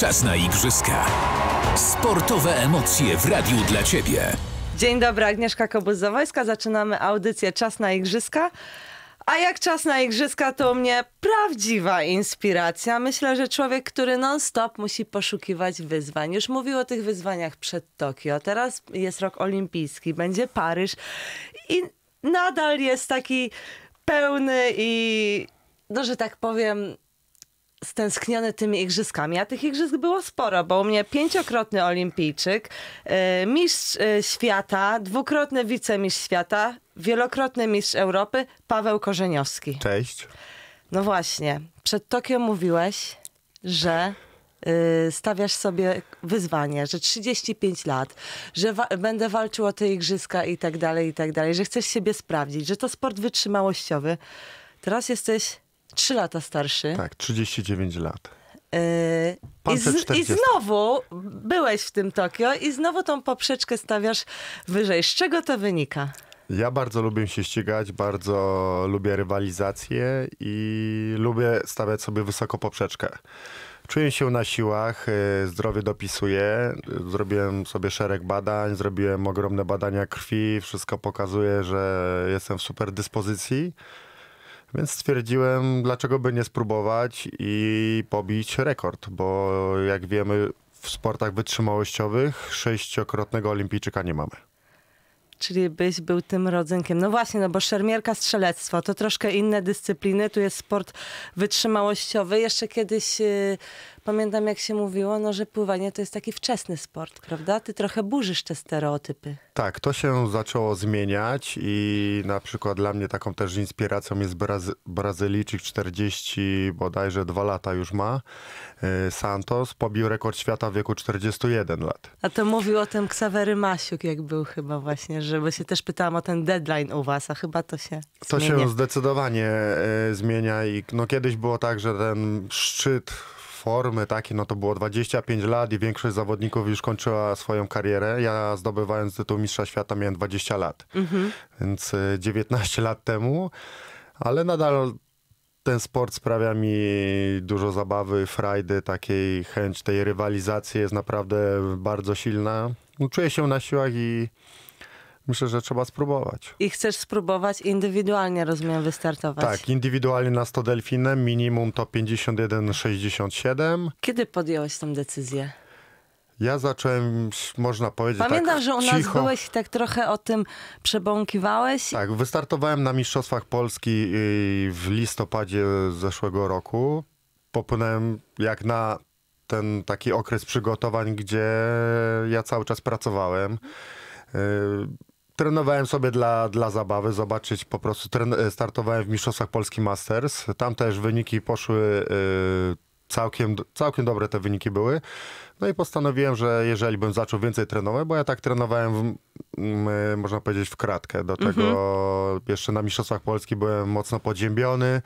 Czas na igrzyska. Sportowe emocje w radiu dla Ciebie. Dzień dobry, Agnieszka Kobuz-Zawojska. Zaczynamy audycję Czas na igrzyska. A jak czas na igrzyska, to u mnie prawdziwa inspiracja. Myślę, że człowiek, który non-stop musi poszukiwać wyzwań. Już mówił o tych wyzwaniach przed Tokio. Teraz jest rok olimpijski, będzie Paryż. I nadal jest taki pełny i, no, że tak powiem, stęskniony tymi igrzyskami, a tych igrzysk było sporo, bo u mnie pięciokrotny olimpijczyk, e, mistrz e, świata, dwukrotny wicemistrz świata, wielokrotny mistrz Europy, Paweł Korzeniowski. Cześć. No właśnie, przed Tokio mówiłeś, że y, stawiasz sobie wyzwanie, że 35 lat, że wa będę walczył o te igrzyska i tak dalej, i tak dalej, że chcesz siebie sprawdzić, że to sport wytrzymałościowy. Teraz jesteś 3 lata starszy. Tak, 39 lat. Yy, i, z, I, znowu byłeś w tym Tokio i znowu tą poprzeczkę stawiasz wyżej. Z czego to wynika? Ja bardzo lubię się ścigać, bardzo lubię rywalizację i lubię stawiać sobie wysoko poprzeczkę. Czuję się na siłach, y, zdrowie dopisuję. Zrobiłem sobie szereg badań, zrobiłem ogromne badania krwi. Wszystko pokazuje, że jestem w super dyspozycji. Więc stwierdziłem, dlaczego by nie spróbować i pobić rekord, bo jak wiemy, w sportach wytrzymałościowych sześciokrotnego olimpijczyka nie mamy. Czyli byś był tym rodzynkiem. No właśnie, no bo szermierka, strzelectwo to troszkę inne dyscypliny. Tu jest sport wytrzymałościowy. Jeszcze kiedyś y, pamiętam jak się mówiło, no, że pływanie to jest taki wczesny sport, prawda? Ty trochę burzysz te stereotypy. Tak, to się zaczęło zmieniać i na przykład dla mnie taką też inspiracją jest Brazy Brazylijczyk 40, bodajże dwa lata już ma, y, Santos, pobił rekord świata w wieku 41 lat. A to mówił o tym Ksawery Masiuk, jak był chyba właśnie, żeby się też pytałam o ten deadline u was, a chyba to się To się zdecydowanie y, zmienia i no kiedyś było tak, że ten szczyt formy takie, no to było 25 lat i większość zawodników już kończyła swoją karierę. Ja zdobywając tytuł mistrza świata miałem 20 lat, mhm. więc 19 y, lat temu, ale nadal ten sport sprawia mi dużo zabawy, frajdy, takiej chęć tej rywalizacji jest naprawdę bardzo silna. Czuję się na siłach i myślę, że trzeba spróbować. I chcesz spróbować indywidualnie, rozumiem, wystartować. Tak, indywidualnie na 100 delfinem, minimum to 51,67. Kiedy podjąłeś tę decyzję? Ja zacząłem, można powiedzieć, Pamiętam, tak że u nas cicho. byłeś tak trochę o tym przebąkiwałeś. Tak, wystartowałem na Mistrzostwach Polski y, w listopadzie zeszłego roku. Popłynąłem jak na ten taki okres przygotowań, gdzie ja cały czas pracowałem. Y, Trenowałem sobie dla, dla zabawy, zobaczyć po prostu. Tren, e, startowałem w Mistrzostwach Polski Masters. Tam też wyniki poszły e, całkiem, całkiem dobre te wyniki były. No i postanowiłem, że jeżeli bym zaczął więcej trenować, bo ja tak trenowałem, w, e, można powiedzieć, w kratkę. Do mhm. tego mm -hmm. jeszcze na Mistrzostwach Polski byłem mocno podziębiony.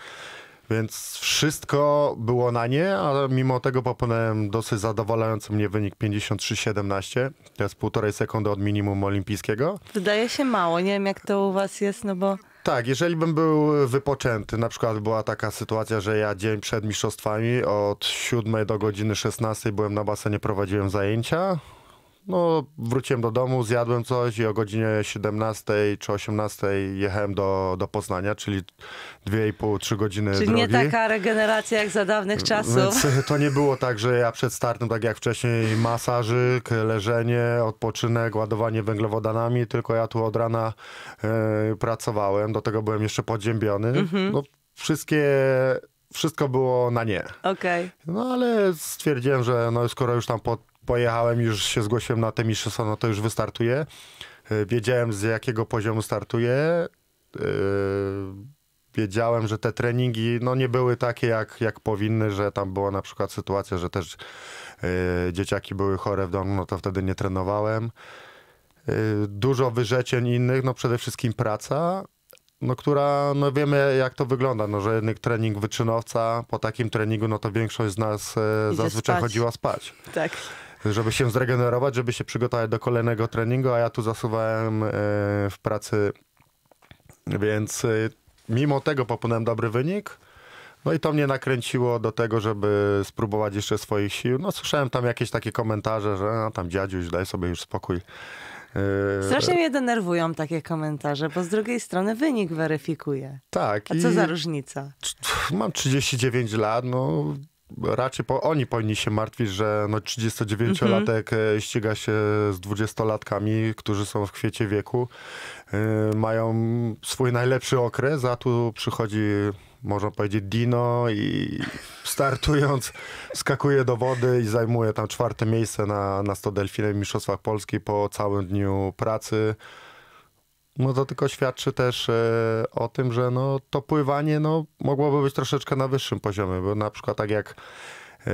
Więc wszystko było na nie, ale mimo tego popłynąłem dosyć zadowalający mnie wynik 53-17. To jest półtorej sekundy od minimum olimpijskiego. Wydaje się mało. Nie wiem, jak to u was jest, no bo... Tak, jeżeli bym był wypoczęty, na przykład była taka sytuacja, że ja dzień przed mistrzostwami od 7 do godziny 16 byłem na basenie, prowadziłem zajęcia, no, wróciłem do domu, zjadłem coś i o godzinie 17 czy 18 jechałem do, do Poznania, czyli 2,5-3 godziny Czyli drogi. nie taka regeneracja jak za dawnych czasów. Więc to nie było tak, że ja przed startem, tak jak wcześniej, masażyk, leżenie, odpoczynek, ładowanie węglowodanami, tylko ja tu od rana y, pracowałem, do tego byłem jeszcze podziębiony. Mhm. No, wszystkie wszystko było na nie. Okay. No ale stwierdziłem, że no, skoro już tam pod pojechałem, już się zgłosiłem na te mistrzostwa, no to już wystartuję. E, wiedziałem z jakiego poziomu startuję. E, wiedziałem, że te treningi no, nie były takie jak, jak powinny, że tam była na przykład sytuacja, że też e, dzieciaki były chore w domu, no to wtedy nie trenowałem. Dużo wyrzeczeń innych, no przede wszystkim praca, no, która, no wiemy jak to wygląda, no, że jednak trening wyczynowca, po takim treningu, no to większość z nas zazwyczaj spać. chodziła spać. Tak żeby się zregenerować, żeby się przygotować do kolejnego treningu, a ja tu zasuwałem e, w pracy, więc e, mimo tego popełniłem dobry wynik. No i to mnie nakręciło do tego, żeby spróbować jeszcze swoich sił. No słyszałem tam jakieś takie komentarze, że no, tam dziadziuś, daj sobie już spokój. E, Strasznie mnie denerwują takie komentarze, bo z drugiej strony wynik weryfikuje. Tak. A co za różnica? Mam 39 lat, no raczej po, oni powinni się martwić, że no 39-latek mhm. E, ściga się z 20-latkami, którzy są w kwiecie wieku, yy, mają swój najlepszy okres, a tu przychodzi można powiedzieć, Dino i startując skakuje do wody i zajmuje tam czwarte miejsce na, na 100 delfinem w Mistrzostwach Polski po całym dniu pracy. No to tylko świadczy też e, o tym, że no, to pływanie no, mogłoby być troszeczkę na wyższym poziomie, bo na przykład tak jak e,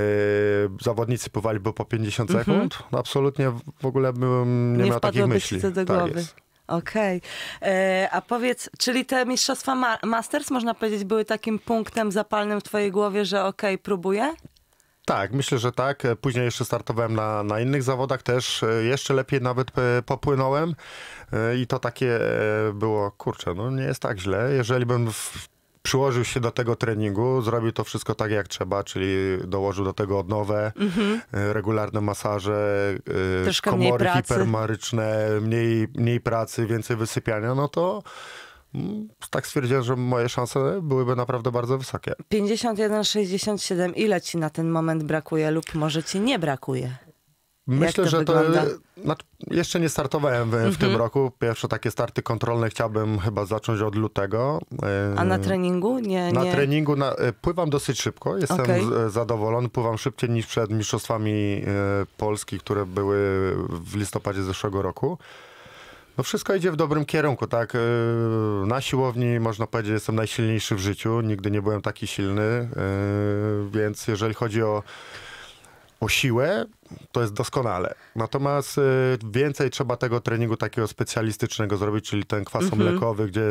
zawodnicy pływali po 50 mhm. sekund, mm -hmm. absolutnie w ogóle bym nie, nie miał takich myśli. Do tak głowy. Tak Okej. Okay. E, a powiedz, czyli te mistrzostwa ma Masters, można powiedzieć, były takim punktem zapalnym w twojej głowie, że okej, okay, próbuję? Tak, myślę, że tak. E, później jeszcze startowałem na, na innych zawodach też. E, jeszcze lepiej nawet e, popłynąłem i to takie było, kurczę, no nie jest tak źle. Jeżeli bym w, przyłożył się do tego treningu, zrobił to wszystko tak jak trzeba, czyli dołożył do tego odnowę, mhm. regularne masaże, Troszkę komory mniej pracy. hipermaryczne, mniej, mniej pracy, więcej wysypiania, no to Mm, tak stwierdziłem, że moje szanse byłyby naprawdę bardzo wysokie. 51-67, ile ci na ten moment brakuje lub może ci nie brakuje? Myślę, to że to. Znaczy, jeszcze nie startowałem w, mhm. w, tym mhm. roku. Pierwsze takie starty kontrolne chciałbym chyba zacząć od lutego. E, A na treningu? Nie, na nie. treningu na, e, pływam dosyć szybko. Jestem okay. E, zadowolony. Pływam szybciej niż przed Mistrzostwami Polski, które były w listopadzie zeszłego roku. No wszystko idzie w dobrym kierunku, tak. Y, na siłowni można powiedzieć, jestem najsilniejszy w życiu. Nigdy nie byłem taki silny, y, więc jeżeli chodzi o, o siłę, to jest doskonale. Natomiast y, więcej trzeba tego treningu takiego specjalistycznego zrobić, czyli ten kwas mhm. mlekowy, gdzie,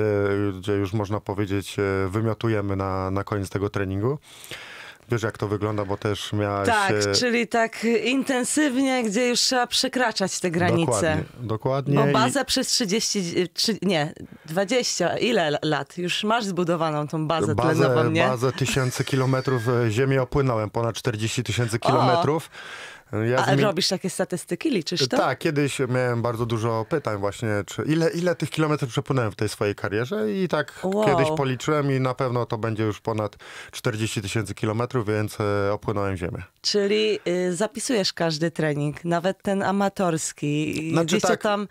gdzie już można powiedzieć wymiotujemy na, na koniec tego treningu. Wiesz, jak to wygląda, bo też miałaś... Tak, e, czyli tak intensywnie, gdzie już trzeba przekraczać te granice. Dokładnie. dokładnie bo bazę i... przez 30, 30, nie, 20, ile lat? Już masz zbudowaną tą bazę, bazę tlenową, nie? Bazę tysięcy kilometrów e, ziemi opłynąłem, ponad 40 tysięcy kilometrów. O. Ja robisz takie statystyki, liczysz to? Tak, kiedyś miałem bardzo dużo pytań właśnie, czy ile, ile tych kilometrów przepłynąłem w tej swojej karierze i tak wow. kiedyś policzyłem i na pewno to będzie już ponad 40 tysięcy kilometrów, więc e, opłynąłem ziemię. Czyli y, zapisujesz każdy trening, nawet ten amatorski. Znaczy, tak, tam...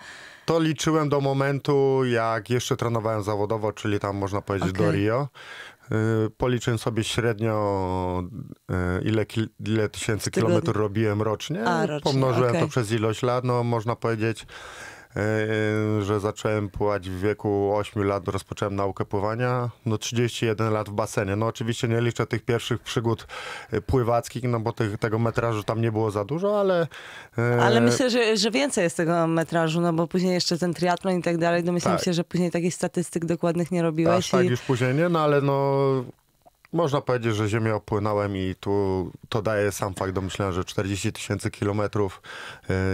To liczyłem do momentu, jak jeszcze trenowałem zawodowo, czyli tam można powiedzieć okay. do Rio. Y, Policzyłem sobie średnio, y, ile, ile tysięcy kilometrów robiłem rocznie. A, rocznie Pomnożyłem okay. to przez ilość lat. No, można powiedzieć, E, że zacząłem pływać w wieku 8 lat, rozpocząłem naukę pływania, no 31 lat w basenie. No oczywiście nie liczę tych pierwszych przygód e, pływackich, no bo tych, tego metrażu tam nie było za dużo, ale... E, ale myślę, że, że więcej jest tego metrażu, no bo później jeszcze ten triatlon i tak dalej, domyślam tak. się, że później takich statystyk dokładnych nie robiłeś. Aż tak, tak, i... tak już później nie, no ale no można powiedzieć, że Ziemię opłynąłem i tu to daje sam fakt do myślenia, że 40 tysięcy kilometrów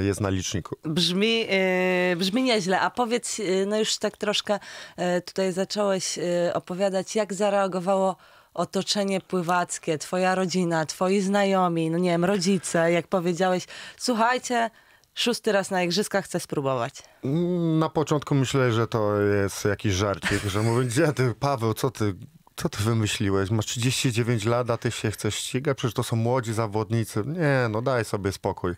y, jest na liczniku. Brzmi, y, brzmi nieźle, a powiedz, y, no już tak troszkę tutaj zacząłeś opowiadać, jak zareagowało otoczenie pływackie, twoja rodzina, twoi znajomi, no nie wiem, rodzice, jak powiedziałeś, słuchajcie, szósty raz na igrzyskach chcę spróbować. Na początku myślę, że to jest jakiś żarcik, że mówię, gdzie ty, Paweł, co ty, co ty wymyśliłeś? Masz 39 lat, a ty się chcesz ścigać? Przecież to są młodzi zawodnicy. Nie, no daj sobie spokój.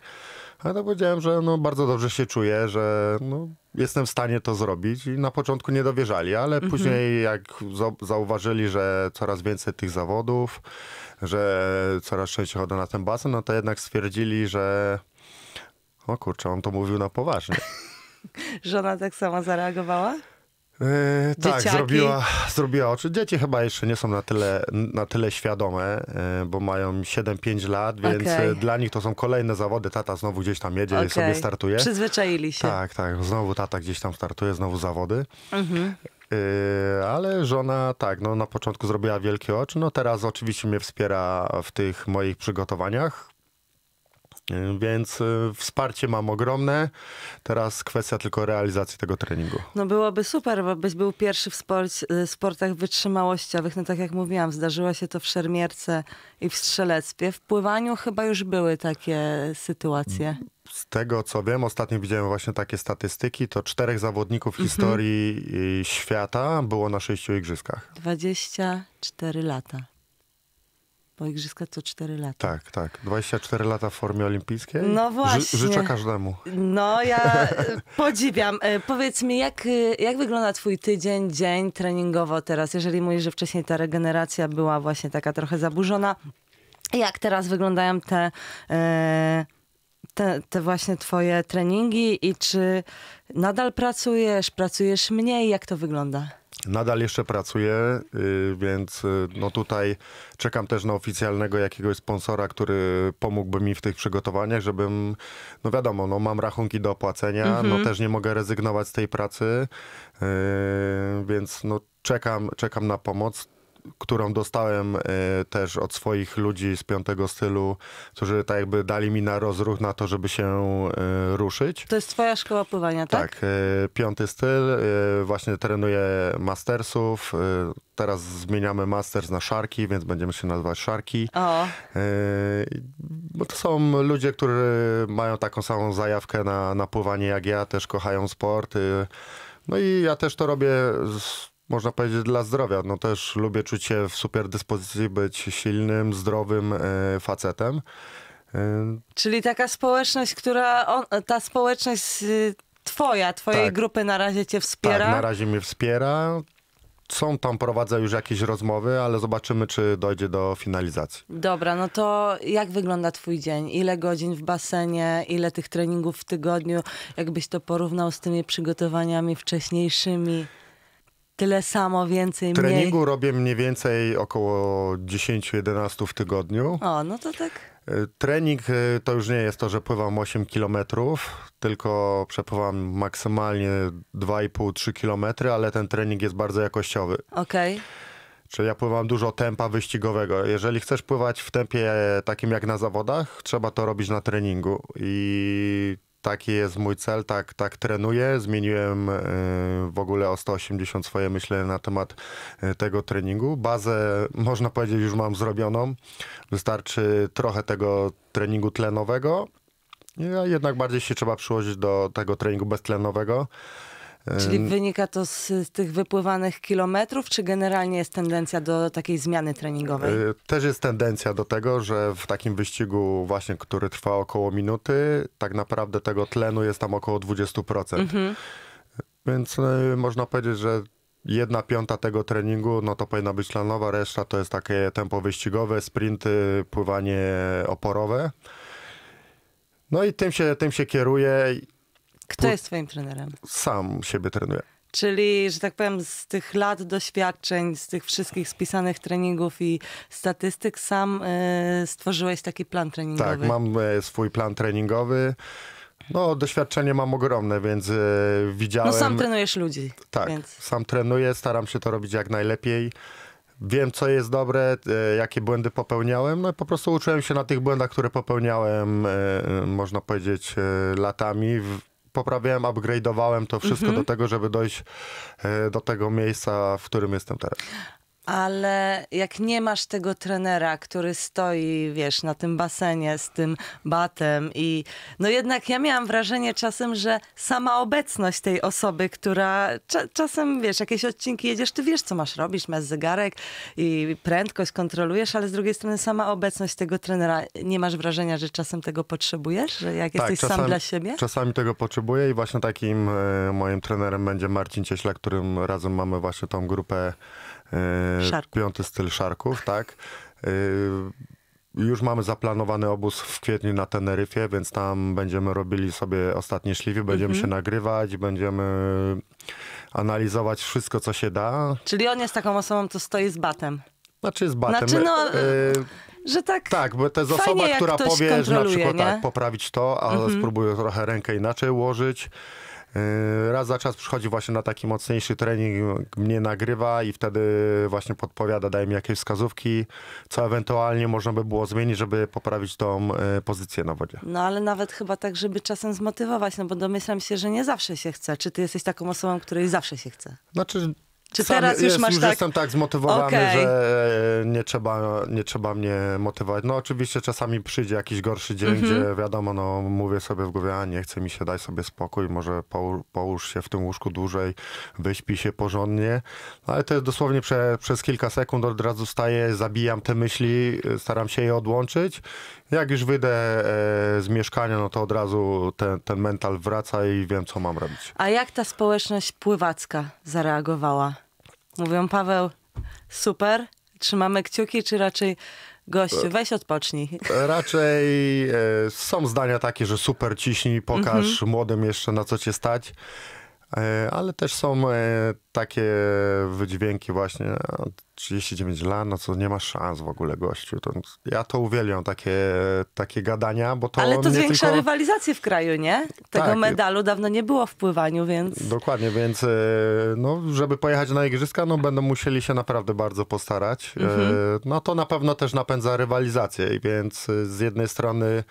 A to powiedziałem, że no bardzo dobrze się czuję, że no, jestem w stanie to zrobić. I na początku nie dowierzali, ale mhm. później jak zauważyli, że coraz więcej tych zawodów, że coraz częściej chodzę na ten basen, no to jednak stwierdzili, że o kurczę, on to mówił na poważnie. Żona tak samo zareagowała? Yy, tak, zrobiła, zrobiła oczy. Dzieci chyba jeszcze nie są na tyle, na tyle świadome, yy, bo mają 7-5 lat, więc e, okay. dla nich to są kolejne zawody. Tata znowu gdzieś tam jedzie okay. i sobie startuje. Przyzwyczaili się. Tak, tak. Znowu tata gdzieś tam startuje, znowu zawody. Mhm. Yy, ale żona tak, no na początku zrobiła wielkie oczy, no teraz oczywiście mnie wspiera w tych moich przygotowaniach. Więc e, wsparcie mam ogromne. Teraz kwestia tylko realizacji tego treningu. No byłoby super, bo byś był pierwszy w e, sportach wytrzymałościowych. No tak jak mówiłam, zdarzyło się to w szermierce i w strzelectwie. W pływaniu chyba już były takie sytuacje. Z tego co wiem, ostatnio widziałem właśnie takie statystyki, to czterech zawodników mhm. historii e, świata było na sześciu igrzyskach. 24 lata bo igrzyska co 4 lata. Tak, tak. 24 lata w formie olimpijskiej? No właśnie. życzę każdemu. No ja e, podziwiam. E, powiedz mi, jak, e, jak wygląda twój tydzień, dzień treningowo teraz? Jeżeli mówisz, że wcześniej ta regeneracja była właśnie taka trochę zaburzona, jak teraz wyglądają te... Te, te, właśnie twoje treningi i czy nadal pracujesz, pracujesz mniej, jak to wygląda? Nadal jeszcze pracuję, y, więc y, no tutaj czekam też na oficjalnego jakiegoś sponsora, który pomógłby mi w tych przygotowaniach, żebym, no wiadomo, no mam rachunki do opłacenia, no mhm. też nie mogę rezygnować z tej pracy, y, więc no czekam, czekam na pomoc którą dostałem e, też od swoich ludzi z piątego stylu, którzy tak jakby dali mi na rozruch na to, żeby się e, ruszyć. To jest twoja szkoła pływania, tak? Tak, e, piąty styl, właśnie trenuję mastersów, teraz zmieniamy masters na szarki, więc będziemy się nazywać szarki. O. Bo to są ludzie, którzy mają taką samą zajawkę na, na pływanie jak ja, też kochają sport. No i ja też to robię z można powiedzieć, dla zdrowia. No też lubię czuć się w super dyspozycji, być silnym, zdrowym e, facetem. E, Czyli taka społeczność, która, on, ta społeczność y, twoja, twojej tak. grupy na razie cię wspiera? Tak, na razie mnie wspiera. Są tam, prowadzę już jakieś rozmowy, ale zobaczymy, czy dojdzie do finalizacji. Dobra, no to jak wygląda twój dzień? Ile godzin w basenie? Ile tych treningów w tygodniu? Jakbyś to porównał z tymi przygotowaniami wcześniejszymi? tyle samo, więcej, Treningu mniej. robię mniej więcej około 10-11 w tygodniu. O, no to tak. E, trening e, to już nie jest to, że pływam 8 km, tylko przepływam maksymalnie 2,5-3 km, ale ten trening jest bardzo jakościowy. Okej. Okay. Czyli ja pływam dużo tempa wyścigowego. Jeżeli chcesz pływać w tempie takim jak na zawodach, trzeba to robić na treningu. I taki jest mój cel, tak, tak trenuję. Zmieniłem e, w ogóle o 180 swoje myślenie na temat e, tego treningu. Bazę, można powiedzieć, już mam zrobioną. Wystarczy trochę tego treningu tlenowego. Ja no, jednak bardziej się trzeba przyłożyć do tego treningu beztlenowego. Czyli wynika to z, z, tych wypływanych kilometrów, czy generalnie jest tendencja do takiej zmiany treningowej? E, też jest tendencja do tego, że w takim wyścigu właśnie, który trwa około minuty, tak naprawdę tego tlenu jest tam około 20%. Mhm. Więc e, można powiedzieć, że jedna piąta tego treningu, no to powinna być tlenowa, reszta to jest takie tempo wyścigowe, sprinty, pływanie oporowe. No i tym się, tym się kieruje. Kto jest twoim trenerem? Sam siebie trenuję. Czyli, że tak powiem, z tych lat doświadczeń, z tych wszystkich spisanych treningów i statystyk, sam e, stworzyłeś taki plan treningowy. Tak, mam e, swój plan treningowy. No, doświadczenie mam ogromne, więc e, widziałem. No, sam trenujesz ludzi. Tak, więc. sam trenuję, staram się to robić jak najlepiej. Wiem, co jest dobre, jakie błędy popełniałem. No po prostu uczyłem się na tych błędach, które popełniałem, można powiedzieć, latami poprawiałem, upgrade'owałem to wszystko mhm. do tego, żeby dojść e, do tego miejsca, w którym jestem teraz ale jak nie masz tego trenera, który stoi, wiesz, na tym basenie z tym batem i no jednak ja miałam wrażenie czasem, że sama obecność tej osoby, która cza czasem, wiesz, jakieś odcinki jedziesz, ty wiesz, co masz robić, masz zegarek i prędkość kontrolujesz, ale z drugiej strony sama obecność tego trenera, nie masz wrażenia, że czasem tego potrzebujesz, że jak tak, jesteś czasami, sam dla siebie? Czasami tego potrzebuję i właśnie takim e, moim trenerem będzie Marcin Cieśla, którym razem mamy właśnie tą grupę E, szarków. piąty styl szarków, tak. E, już mamy zaplanowany obóz w kwietniu na Teneryfie, więc tam będziemy robili sobie ostatnie śliwy, będziemy mhm. się nagrywać, będziemy analizować wszystko, co się da. Czyli on jest taką osobą, co stoi z batem. Znaczy z batem. Znaczy, no... Y że tak. Tak, bo to jest osoba, która powie, że na przykład tak, poprawić to, ale mhm. spróbuję trochę rękę inaczej ułożyć. Yy, raz za czas przychodzi właśnie na taki mocniejszy trening, mnie nagrywa i wtedy właśnie podpowiada, daje mi jakieś wskazówki, co ewentualnie można by było zmienić, żeby poprawić tą yy, pozycję na wodzie. No ale nawet chyba tak, żeby czasem zmotywować, no bo domyślam się, że nie zawsze się chce. Czy ty jesteś taką osobą, której zawsze się chce? Znaczy czy sam, teraz już jest, masz już tak... jestem tak zmotywowany, okay. że e, nie trzeba, nie trzeba mnie motywować. No oczywiście czasami przyjdzie jakiś gorszy dzień, mm -hmm. gdzie wiadomo, no mówię sobie w głowie, a nie chce mi się, daj sobie spokój, może połóż, się w tym łóżku dłużej, wyśpi się porządnie. No, ale to jest dosłownie prze, przez kilka sekund od razu staję, zabijam te myśli, staram się je odłączyć. Jak już wyjdę e, z mieszkania, no to od razu ten, ten mental wraca i wiem, co mam robić. A jak ta społeczność pływacka zareagowała? Mówią, Paweł, super, trzymamy kciuki, czy raczej gościu, e, weź odpocznij. Raczej e, są zdania takie, że super ciśnij, pokaż mhm. młodym jeszcze na co cię stać. E, ale też są e, takie wydźwięki właśnie 39 lat, no co nie ma szans w ogóle gościu. To, ja to uwielbiam, takie, takie gadania, bo to Ale to zwiększa tylko... rywalizację w kraju, nie? Tego tak. medalu dawno nie było w pływaniu, więc... Dokładnie, więc e, no, żeby pojechać na igrzyska, no będą musieli się naprawdę bardzo postarać. Mhm. No to na pewno też napędza rywalizację, więc z jednej strony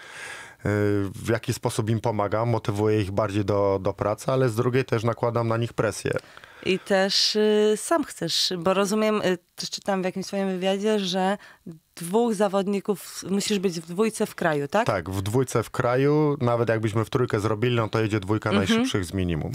Y, w jaki sposób im pomagam, motywuję ich bardziej do, do pracy, ale z drugiej też nakładam na nich presję. I też y, sam chcesz, bo rozumiem, y, też czytam w jakimś swoim wywiadzie, że dwóch zawodników musisz być w dwójce w kraju, tak? Tak, w dwójce w kraju, nawet jakbyśmy w trójkę zrobili, no to jedzie dwójka mhm. najszybszych z minimum.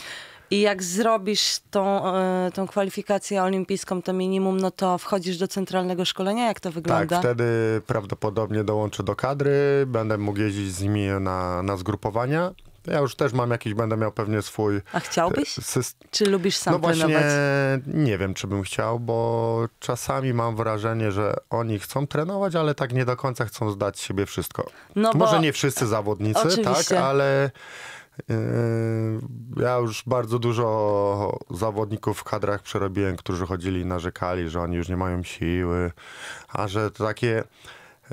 I jak zrobisz tą, y, tą kwalifikację olimpijską, to minimum, no to wchodzisz do centralnego szkolenia? Jak to wygląda? Tak, wtedy prawdopodobnie dołączę do kadry, będę mógł jeździć z nimi na, na zgrupowania. Ja już też mam jakiś, będę miał pewnie swój. A chciałbyś? E, czy lubisz sam no właśnie, trenować? Nie wiem, czy bym chciał, bo czasami mam wrażenie, że oni chcą trenować, ale tak nie do końca chcą zdać siebie wszystko. No Może bo... nie wszyscy zawodnicy, tak, Oczywiście. tak, ale. E, ja już bardzo dużo zawodników w kadrach przerobiłem, którzy chodzili i narzekali, że oni już nie mają siły, a że to takie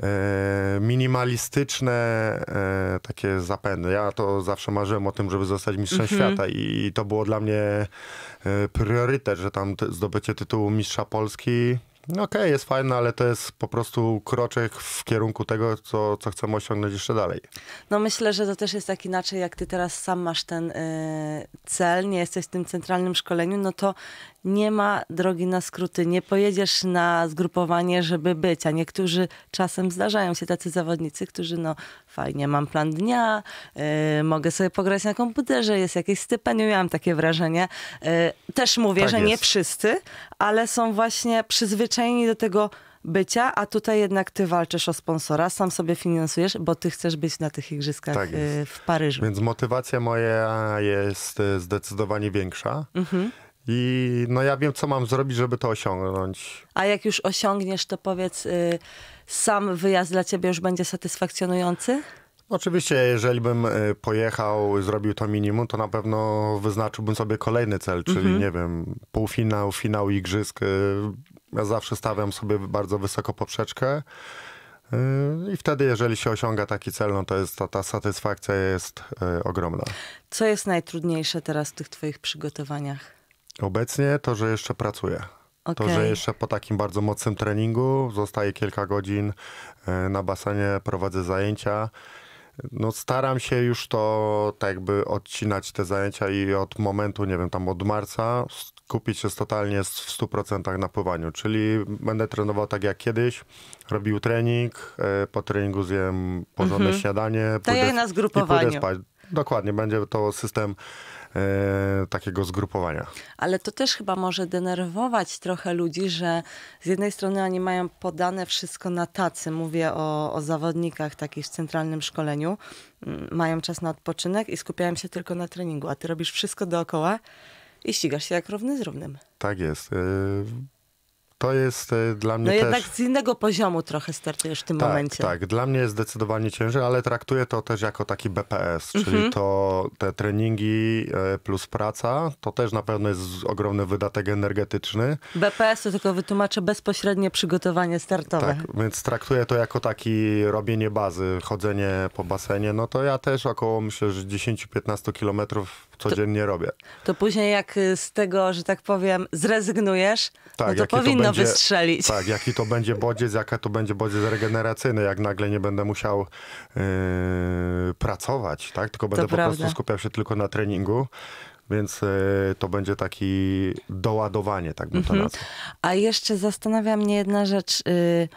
E, minimalistyczne e, takie zapędy. Ja to zawsze marzyłem o tym, żeby zostać mistrzem mhm. świata i, to było dla mnie e, priorytet, że tam zdobycie tytułu mistrza Polski no Okej, okay, jest fajne, ale to jest po prostu kroczek w kierunku tego, co, co chcemy osiągnąć jeszcze dalej. No myślę, że to też jest tak inaczej, jak ty teraz sam masz ten cel, nie jesteś w tym centralnym szkoleniu, no to nie ma drogi na skróty, nie pojedziesz na zgrupowanie, żeby być, a niektórzy czasem zdarzają się tacy zawodnicy, którzy no fajnie, mam plan dnia, yy, mogę sobie pograć na komputerze, jest jakieś stypendium, miałam takie wrażenie. Yy, też mówię, tak że jest. nie wszyscy, ale są właśnie przyzwyczajeni do tego bycia, a tutaj jednak ty walczysz o sponsora, sam sobie finansujesz, bo ty chcesz być na tych igrzyskach tak y, w Paryżu. Więc motywacja moja jest y, zdecydowanie większa. Mhm. I no ja wiem, co mam zrobić, żeby to osiągnąć. A jak już osiągniesz, to powiedz, y, sam wyjazd dla ciebie już będzie satysfakcjonujący? Oczywiście, jeżeli bym y, pojechał, zrobił to minimum, to na pewno wyznaczyłbym sobie kolejny cel, czyli mhm. nie wiem, półfinał, finał igrzysk. Y, ja zawsze stawiam sobie bardzo wysoko poprzeczkę. Y, I wtedy, jeżeli się osiąga taki cel, no to jest, ta satysfakcja jest ogromna. Co jest najtrudniejsze teraz w tych Twoich przygotowaniach? Obecnie to, że jeszcze pracuję. Okay. To, że jeszcze po takim bardzo mocnym treningu zostaje kilka godzin e, na basenie, prowadzę zajęcia. No staram się już to tak jakby odcinać te zajęcia i od momentu, nie wiem, tam od marca skupić się totalnie w 100% na pływaniu. Czyli będę trenował tak jak kiedyś, robił trening, e, po treningu zjem porządne mhm. śniadanie. Tak jak na zgrupowaniu. Dokładnie, będzie to system e, takiego zgrupowania. Ale to też chyba może denerwować trochę ludzi, że z jednej strony oni mają podane wszystko na tacy, mówię o, o zawodnikach takich w centralnym szkoleniu, mm, mają czas na odpoczynek i skupiają się tylko na treningu, a ty robisz wszystko dookoła i ścigasz się jak równy z równym. Tak jest. E, to jest e, dla mnie no też... jednak z innego poziomu trochę startujesz w tym tak, momencie. Tak, dla mnie jest zdecydowanie ciężej, ale traktuję to też jako taki BPS, czyli mhm. to te treningi e, plus praca, to też na pewno jest ogromny wydatek energetyczny. BPS to tylko wytłumaczę bezpośrednie przygotowanie startowe. Tak, więc traktuję to jako taki robienie bazy, chodzenie po basenie, no to ja też około myślę, że 10-15 kilometrów codziennie to, robię. To później jak y, z tego, że tak powiem, zrezygnujesz, no tak, no to powinno to będzie, wystrzelić. Tak, jaki to będzie bodziec, jaka to będzie bodziec regeneracyjny, jak nagle nie będę musiał yy, pracować, tak? Tylko będę to po prawda. prostu skupiał się tylko na treningu. Więc y, to będzie taki doładowanie, tak bym mhm. nazwał. A jeszcze zastanawia mnie jedna rzecz. Yy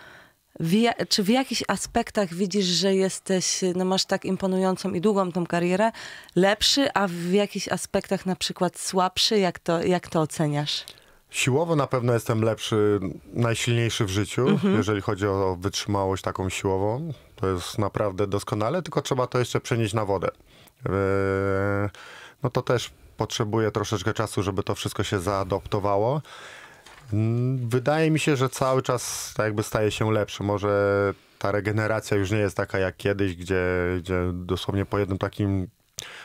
w, czy w jakichś aspektach widzisz, że jesteś, no masz tak imponującą i długą tą karierę, lepszy, a w jakichś aspektach na przykład słabszy? Jak to, jak to oceniasz? Siłowo na pewno jestem lepszy, najsilniejszy w życiu, mhm. jeżeli chodzi o wytrzymałość taką siłową. To jest naprawdę doskonale, tylko trzeba to jeszcze przenieść na wodę. Yy, no to też potrzebuje troszeczkę czasu, żeby to wszystko się zaadoptowało. Mm, wydaje mi się, że cały czas tak jakby staje się lepszy. Może ta regeneracja już nie jest taka jak kiedyś, gdzie, gdzie dosłownie po jednym takim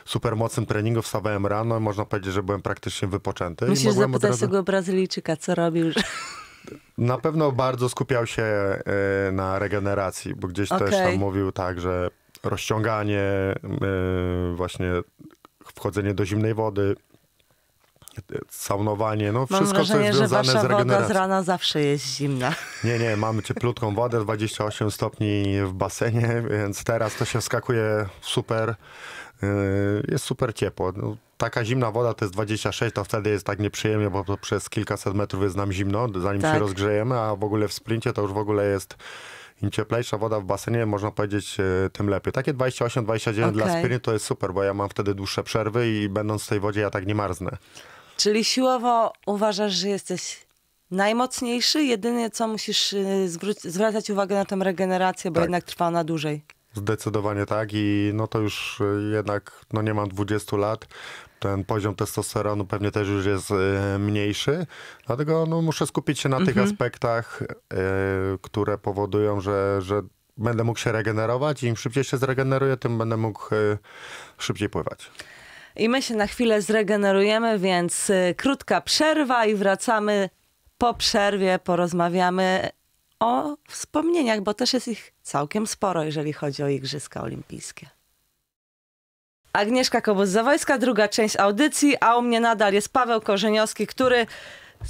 super mocnym treningu wstawałem rano i można powiedzieć, że byłem praktycznie wypoczęty. Musisz zapytać razu... tego Brazylijczyka, co robił. Że... Na pewno bardzo skupiał się e, na regeneracji, bo gdzieś okay. też tam mówił tak, że rozciąganie, e, właśnie wchodzenie do zimnej wody, saunowanie, no wszystko, Mam wrażenie, co jest związane że wasza z regeneracją. woda z rana zawsze jest zimna. Nie, nie, mamy cieplutką wodę, 28 stopni w basenie, więc teraz to się skakuje super, yy, jest super ciepło. No, taka zimna woda to jest 26, to wtedy jest tak nieprzyjemnie, bo to przez kilkaset metrów jest nam zimno, zanim tak. się rozgrzejemy, a w ogóle w sprincie to już w ogóle jest im cieplejsza woda w basenie, można powiedzieć, yy, tym lepiej. Takie 28-29 okay. dla sprintu, to jest super, bo ja mam wtedy dłuższe przerwy i będąc w tej wodzie ja tak nie marznę. Czyli siłowo uważasz, że jesteś najmocniejszy, jedynie co musisz y, zwracać uwagę na tę regenerację, bo tak. jednak trwa ona dłużej. Zdecydowanie tak i no to już y, jednak, no nie mam 20 lat, ten poziom testosteronu pewnie też już jest y, mniejszy, dlatego no, muszę skupić się na mhm. tych aspektach, które powodują, że, że będę mógł się regenerować i im szybciej się zregeneruję, tym będę mógł szybciej pływać. I my się na chwilę zregenerujemy, więc y, krótka przerwa i wracamy po przerwie, porozmawiamy o wspomnieniach, bo też jest ich całkiem sporo, jeżeli chodzi o Igrzyska Olimpijskie. Agnieszka Kobus-Zawojska, druga część audycji, a u mnie nadal jest Paweł Korzeniowski, który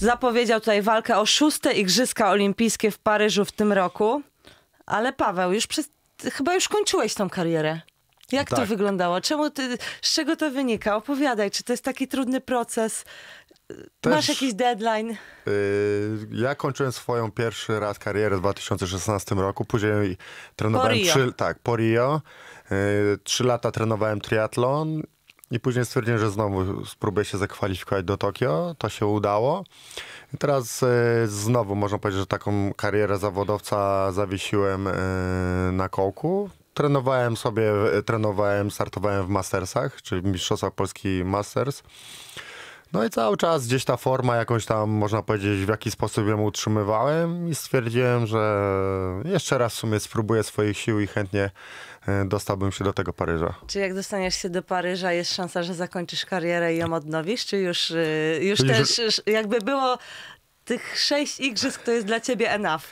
zapowiedział tutaj walkę o szóste Igrzyska Olimpijskie w Paryżu w tym roku. Ale Paweł, już przez... chyba już kończyłeś tą karierę. Jak tak. to wyglądało? Czemu ty, z czego to wynika? Opowiadaj, czy to jest taki trudny proces? Też, Masz jakiś deadline? Yy, ja kończyłem swoją pierwszy raz karierę w 2016 roku, później trenowałem po trzy, tak, po Rio. Yy, trzy lata trenowałem triatlon i później stwierdziłem, że znowu spróbuję się zakwalifikować do Tokio. To się udało. I teraz yy, znowu można powiedzieć, że taką karierę zawodowca zawiesiłem y, na kołku trenowałem sobie, trenowałem, startowałem w Mastersach, czyli w Mistrzostwach Polski Masters. No i cały czas gdzieś ta forma jakąś tam, można powiedzieć, w jaki sposób ją utrzymywałem i stwierdziłem, że jeszcze raz w sumie spróbuję swoich sił i chętnie e, dostałbym się do tego Paryża. Czy jak dostaniesz się do Paryża, jest szansa, że zakończysz karierę i ją odnowisz? Czy już, e, już też, jakby było tych sześć igrzysk, to jest dla ciebie enough?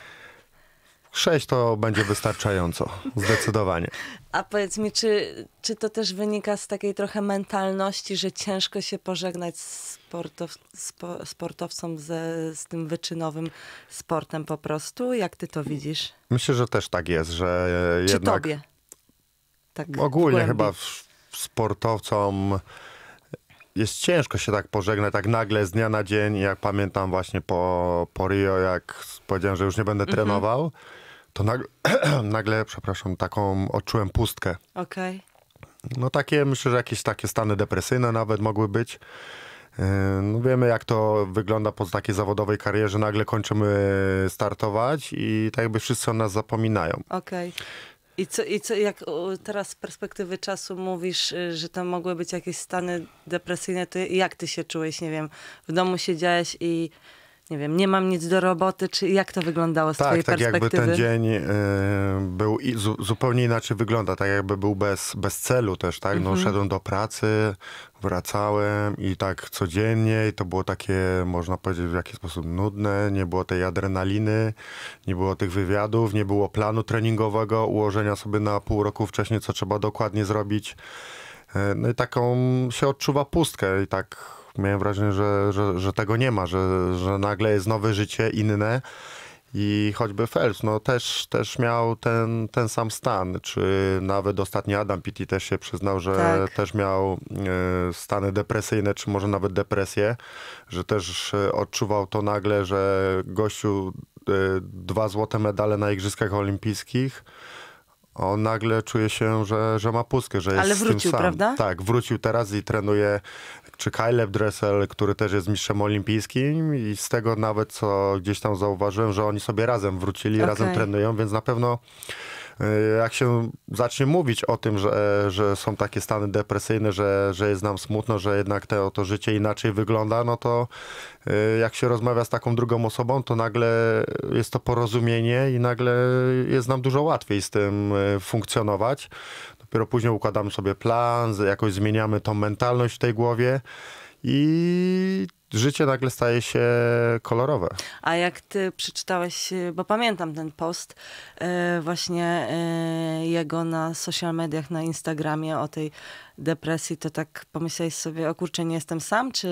Sześć to będzie wystarczająco, zdecydowanie. A powiedz mi, czy, czy to też wynika z takiej trochę mentalności, że ciężko się pożegnać z sportow, spo, sportowcą ze, z tym wyczynowym sportem po prostu? Jak ty to widzisz? Myślę, że też tak jest, że jednak... Czy tobie? Tak ogólnie chyba sportowcom jest ciężko się tak pożegnać, tak nagle z dnia na dzień. Jak pamiętam właśnie po, po Rio, jak powiedziałem, że już nie będę mm -hmm. trenował, to nagle, nagle, przepraszam, taką odczułem pustkę. Okej. Okay. No takie, myślę, że jakieś takie stany depresyjne nawet mogły być. Yy, no wiemy, jak to wygląda po takiej zawodowej karierze. Nagle kończymy startować i tak jakby wszyscy o nas zapominają. Okej. Okay. I co, I co, jak teraz z perspektywy czasu mówisz, y, że to mogły być jakieś stany depresyjne, to jak ty się czułeś, nie wiem, w domu siedziałeś i nie wiem, nie mam nic do roboty, czy jak to wyglądało z tak, twojej tak perspektywy? Tak, jakby ten dzień y, był i, zu, zupełnie inaczej wygląda, tak jakby był bez, bez celu też, tak? No, mhm. szedłem do pracy, wracałem i tak codziennie i to było takie, można powiedzieć, w jakiś sposób nudne, nie było tej adrenaliny, nie było tych wywiadów, nie było planu treningowego, ułożenia sobie na pół roku wcześniej, co trzeba dokładnie zrobić. Y, no i taką się odczuwa pustkę i tak miałem wrażenie, że, że, że tego nie ma, że, że nagle jest nowe życie, inne. I choćby Phelps no, też, też miał ten, ten sam stan, czy nawet ostatni Adam Pitti też się przyznał, że tak. też miał e, stany depresyjne, czy może nawet depresję, że też e, odczuwał to nagle, że gościu e, dwa złote medale na Igrzyskach Olimpijskich, on nagle czuje się, że, że ma pustkę, że jest Ale wrócił, prawda? Tak, wrócił teraz i trenuje czy Kyle Dressel, który też jest mistrzem olimpijskim i z tego nawet, co gdzieś tam zauważyłem, że oni sobie razem wrócili, okay. razem trenują, więc na pewno y, jak się zacznie mówić o tym, że, że są takie stany depresyjne, że, że jest nam smutno, że jednak te, to życie inaczej wygląda, no to y, jak się rozmawia z taką drugą osobą, to nagle jest to porozumienie i nagle jest nam dużo łatwiej z tym y, funkcjonować. Dopiero później układamy sobie plan, jakoś zmieniamy tą mentalność w tej głowie i życie nagle staje się kolorowe. A jak ty przeczytałeś, y, bo pamiętam ten post y, właśnie y, jego na social mediach, na Instagramie o tej depresji, to tak pomyślałeś sobie, o kurczę, nie jestem sam, czy...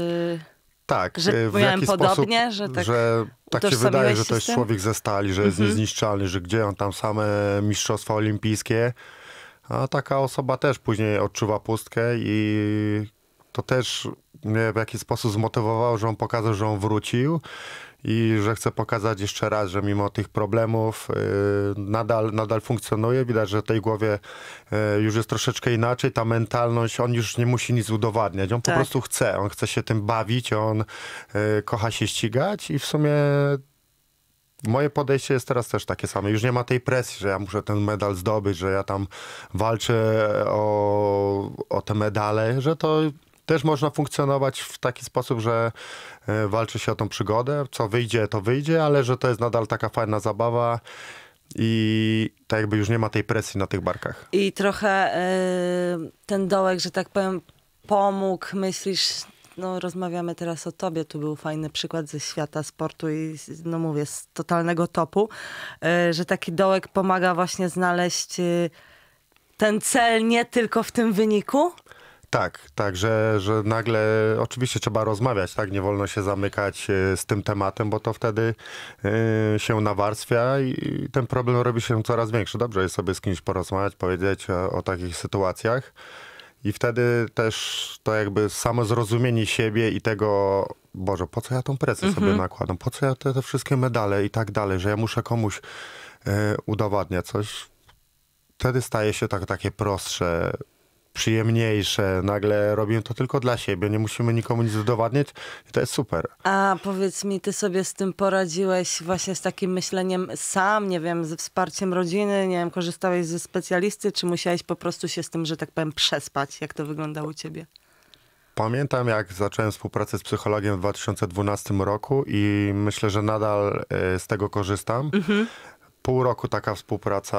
Tak, że w jaki podobnie, sposób, że tak, że tak się wydaje, że to jest człowiek ze stali, że jest mhm. niezniszczalny, że gdzie on tam same mistrzostwa olimpijskie, a taka osoba też później odczuwa pustkę i to też mnie w jakiś sposób zmotywowało, że on pokazał, że on wrócił i że chce pokazać jeszcze raz, że mimo tych problemów y, nadal, nadal funkcjonuje. Widać, że tej głowie y, już jest troszeczkę inaczej. Ta mentalność, on już nie musi nic udowadniać. On tak. po prostu chce. On chce się tym bawić, on y, kocha się ścigać i w sumie Moje podejście jest teraz też takie same. Już nie ma tej presji, że ja muszę ten medal zdobyć, że ja tam walczę o, o te medale, że to też można funkcjonować w taki sposób, że e, walczy się o tą przygodę. Co wyjdzie, to wyjdzie, ale że to jest nadal taka fajna zabawa i tak jakby już nie ma tej presji na tych barkach. I trochę yy, ten dołek, że tak powiem, pomógł, myślisz, no, rozmawiamy teraz o tobie. Tu był fajny przykład ze świata sportu i no mówię, z totalnego topu, e, że taki dołek pomaga właśnie znaleźć e, ten cel nie tylko w tym wyniku? Tak, tak, że, że nagle oczywiście trzeba rozmawiać, tak? Nie wolno się zamykać e, z tym tematem, bo to wtedy y, się nawarstwia i ten problem robi się coraz większy. Dobrze jest sobie z kimś porozmawiać, powiedzieć o, o takich sytuacjach. I wtedy też to jakby samo zrozumienie siebie i tego, Boże, po co ja tą presję mm -hmm. sobie mhm. nakładam, po co ja te, te, wszystkie medale i tak dalej, że ja muszę komuś y, udowadniać coś. Wtedy staje się tak, takie prostsze przyjemniejsze, nagle robimy to tylko dla siebie, nie musimy nikomu nic udowadniać i to jest super. A powiedz mi, ty sobie z tym poradziłeś właśnie z takim myśleniem sam, nie wiem, ze wsparciem rodziny, nie wiem, korzystałeś ze specjalisty, czy musiałeś po prostu się z tym, że tak powiem, przespać? Jak to wyglądało u ciebie? Pamiętam, jak zacząłem współpracę z psychologiem w 2012 roku i myślę, że nadal e, z tego korzystam. Mhm. Pół roku taka współpraca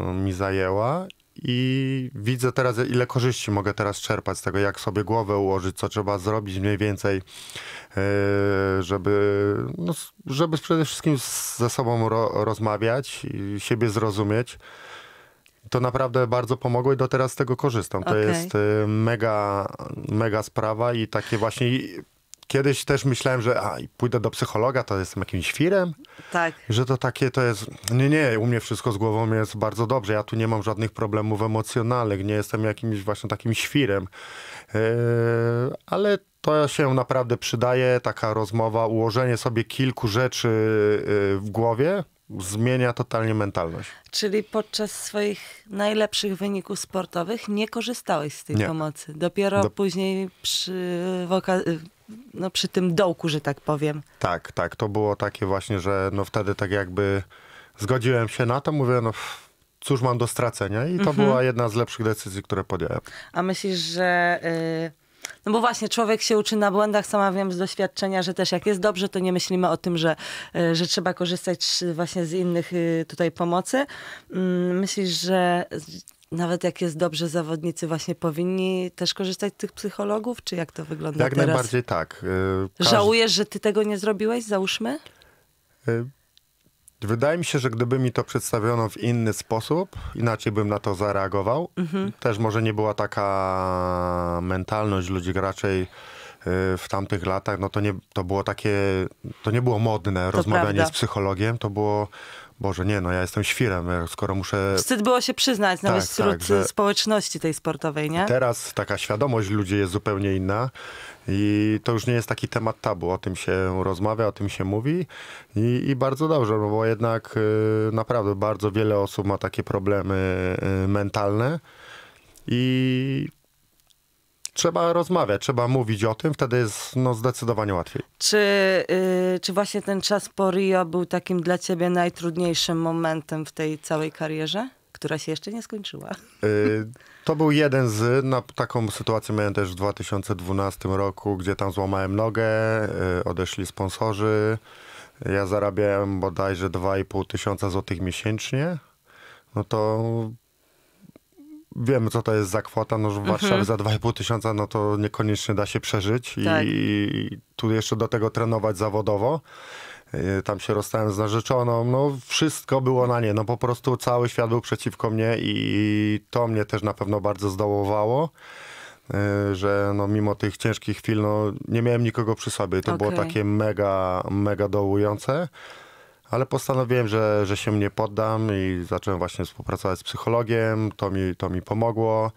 e, mi zajęła i widzę teraz, ile korzyści mogę teraz czerpać z tego, jak sobie głowę ułożyć, co trzeba zrobić mniej więcej, e, żeby, no, żeby przede wszystkim ze sobą ro, rozmawiać i siebie zrozumieć. To naprawdę bardzo pomogło i do teraz z tego korzystam. Okay. To jest e, mega, mega sprawa i takie właśnie kiedyś też myślałem, że a, pójdę do psychologa, to jestem jakimś firem. Tak. Że to takie to jest. Nie, nie, u mnie wszystko z głową jest bardzo dobrze. Ja tu nie mam żadnych problemów emocjonalnych, nie jestem jakimś właśnie takim świrem. Yy, ale to się naprawdę przydaje, taka rozmowa, ułożenie sobie kilku rzeczy yy, w głowie, zmienia totalnie mentalność. Czyli podczas swoich najlepszych wyników sportowych nie korzystałeś z tej nie. pomocy. Dopiero Do... później przy, no, przy tym dołku, że tak powiem. Tak, tak. To było takie właśnie, że no wtedy tak jakby zgodziłem się na to, mówię, no cóż mam do stracenia i to mhm. była jedna z lepszych decyzji, które podjąłem. A myślisz, że... Y no bo właśnie, człowiek się uczy na błędach, sama wiem z doświadczenia, że też jak jest dobrze, to nie myślimy o tym, że, e, że trzeba korzystać właśnie z innych e, tutaj pomocy. Mm, myślisz, że nawet jak jest dobrze, zawodnicy właśnie powinni też korzystać z tych psychologów? Czy jak to wygląda Jak teraz? najbardziej tak. E, każdy... Żałujesz, że ty tego nie zrobiłeś, załóżmy? Wydaje mi się, że gdyby mi to przedstawiono w inny sposób, inaczej bym na to zareagował. Mhm. Też może nie była taka mentalność ludzi raczej y, w tamtych latach, no to nie, to było takie, to nie było modne to rozmawianie prawda. z psychologiem, to było Boże, nie, no ja jestem świrem, skoro muszę... Wstyd było się przyznać nawet no tak, wśród tak, że... społeczności tej sportowej, nie? Teraz taka świadomość ludzi jest zupełnie inna i to już nie jest taki temat tabu, o tym się rozmawia, o tym się mówi i, i bardzo dobrze, no bo jednak y, naprawdę bardzo wiele osób ma takie problemy y, mentalne i trzeba rozmawiać, trzeba mówić o tym, wtedy jest no, zdecydowanie łatwiej. Czy, y, czy właśnie ten czas po Rio był takim dla ciebie najtrudniejszym momentem w tej całej karierze? która się jeszcze nie skończyła. E, to był jeden z. Na taką sytuację miałem też w 2012 roku, gdzie tam złamałem nogę, e, odeszli sponsorzy. Ja zarabiałem bodajże 2,5 tysiąca złotych miesięcznie. No to wiem, co to jest za kwota. No, w mhm. Warszawie za 2,5 tysiąca, no to niekoniecznie da się przeżyć. Tak. I, I tu jeszcze do tego trenować zawodowo. Y, tam się rozstałem z narzeczoną, no wszystko było na nie, no po prostu cały świat był przeciwko mnie i to mnie też na pewno bardzo zdołowało, y, że no mimo tych ciężkich chwil, no nie miałem nikogo przy sobie, to okay. było takie mega, mega dołujące. Ale postanowiłem, że, że się nie poddam i zacząłem właśnie współpracować z psychologiem. To mi, to mi pomogło.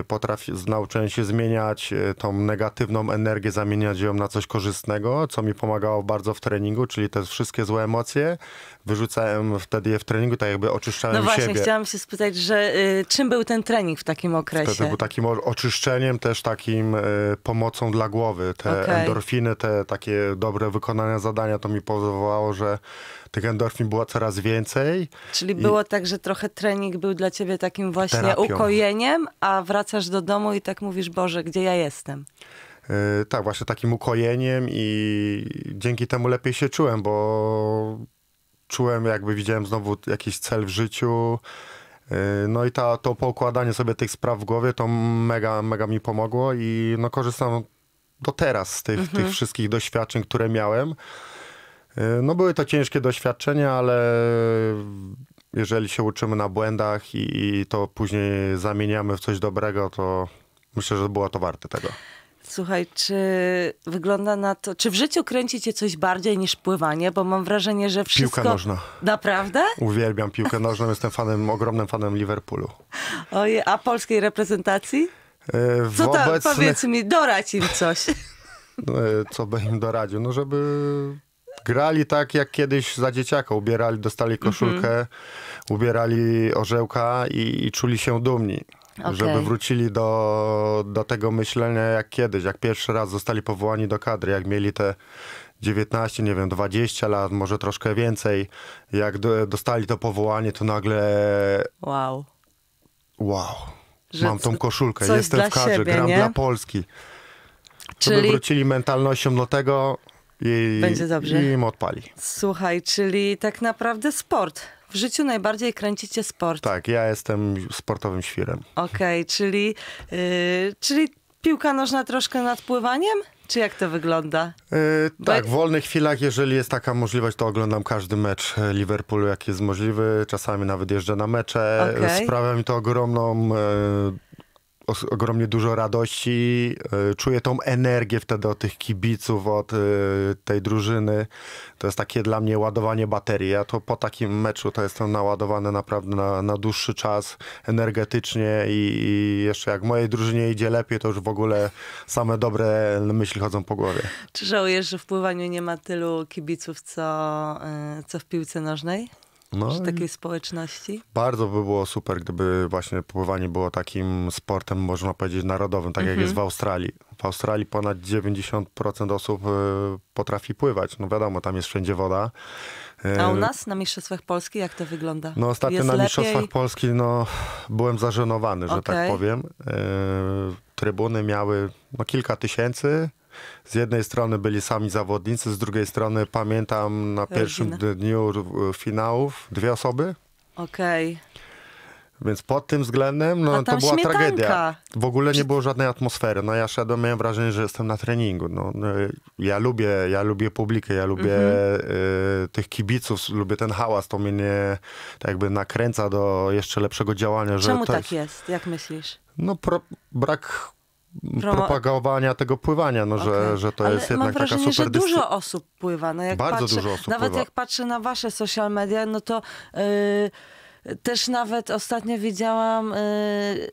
E, potrafi nauczyłem się zmieniać e, tą negatywną energię, zamieniać ją na coś korzystnego, co mi pomagało bardzo w treningu, czyli te wszystkie złe emocje, wyrzucałem wtedy je w treningu, tak jakby oczyszczałem siebie. No właśnie, siebie. chciałam się spytać, że y, czym był ten trening w takim okresie? To był takim oczyszczeniem, też takim y, pomocą dla głowy. Te okay. endorfiny, te takie dobre wykonania zadania, to mi powodowało, że tych endorfin było coraz więcej. Czyli I... było tak, że trochę trening był dla ciebie takim właśnie terapią. ukojeniem, a wracasz do domu i tak mówisz, Boże, gdzie ja jestem? Yy, tak, właśnie takim ukojeniem i dzięki temu lepiej się czułem, bo czułem, jakby widziałem znowu jakiś cel w życiu. Y, no i ta, to poukładanie sobie tych spraw w głowie to mega, mega mi pomogło i no korzystam do teraz z tych, mhm. tych wszystkich doświadczeń, które miałem. Y, no były to ciężkie doświadczenia, ale jeżeli się uczymy na błędach i, i to później zamieniamy w coś dobrego, to myślę, że było to warte tego. Słuchaj, czy wygląda na to, czy w życiu kręci cię coś bardziej niż pływanie, bo mam wrażenie, że wszystko... Piłka nożna. Naprawdę? Uwielbiam piłkę nożną, jestem fanem, ogromnym fanem Liverpoolu. Oje, a polskiej reprezentacji? Yy, Co tam, powiedz mi, dorać im coś. No, e, co bym im doradził? No żeby grali tak jak kiedyś za dzieciaka, ubierali, dostali koszulkę, mm -hmm. ubierali orzełka i, i czuli się dumni. Okay. Żeby wrócili do, do tego myślenia jak kiedyś, jak pierwszy raz zostali powołani do kadry, jak mieli te 19, nie wiem, 20 lat, może troszkę więcej. Jak dostali to powołanie, to nagle. Wow. Wow. Że Mam tą koszulkę, jestem w kadrze, siebie, gram nie? dla Polski. Czyli... Żeby wrócili mentalnością do tego, i, Będzie dobrze. I im odpali. Słuchaj, czyli tak naprawdę sport. W życiu najbardziej kręcicie sport. Tak, ja jestem sportowym świrem. Okej, okay, czyli, yy, czyli piłka nożna troszkę nad pływaniem? Czy jak to wygląda? Yy, tak, w wolnych chwilach, jeżeli jest taka możliwość, to oglądam każdy mecz Liverpoolu, jaki jest możliwy. Czasami nawet jeżdżę na mecze. Okay. Sprawia mi to ogromną. Yy, ogromnie dużo radości. E, czuję tą energię wtedy od tych kibiców, od e, tej drużyny. To jest takie dla mnie ładowanie baterii. Ja to po takim meczu to jestem naładowany naprawdę na, na dłuższy czas energetycznie i, i jeszcze jak mojej drużynie idzie lepiej, to już w ogóle same dobre myśli chodzą po głowie. Czy żałujesz, że w pływaniu nie ma tylu kibiców, co, e, co w piłce nożnej? No takiej społeczności? Bardzo by było super, gdyby właśnie pływanie było takim sportem, można powiedzieć, narodowym, tak mhm. jak jest w mhm. Australii. W Australii ponad 90% osób y, potrafi pływać. No wiadomo, tam jest wszędzie woda. A u y, nas na Mistrzostwach Polski jak to wygląda? No ostatnio jest na Mistrzostwach lepiej? Polski no, byłem zażenowany, że okay. tak powiem. Y, trybuny miały no, kilka tysięcy, z jednej strony byli sami zawodnicy, z drugiej strony pamiętam na Rodzina. pierwszym dniu e, finałów dwie osoby. Okej. Okay. Więc pod tym względem no, to była śmietanka. tragedia. W ogóle nie było żadnej atmosfery. No ja szedłem, miałem wrażenie, że jestem na treningu. No, no ja lubię, ja lubię publikę, ja lubię mm -hmm. y, tych kibiców, lubię ten hałas, to mnie nie, tak jakby nakręca do jeszcze lepszego działania. Czemu tak jest, jest jak myślisz? No pro, brak Promo... propagowania tego pływania, no, okay. że, że to Ale jest jednak wrażenie, taka super... Mam wrażenie, że dużo osób pływa. No, jak Bardzo patrzę, dużo osób Nawet pływa. jak patrzę na wasze social media, no to yy, też nawet ostatnio widziałam... Yy,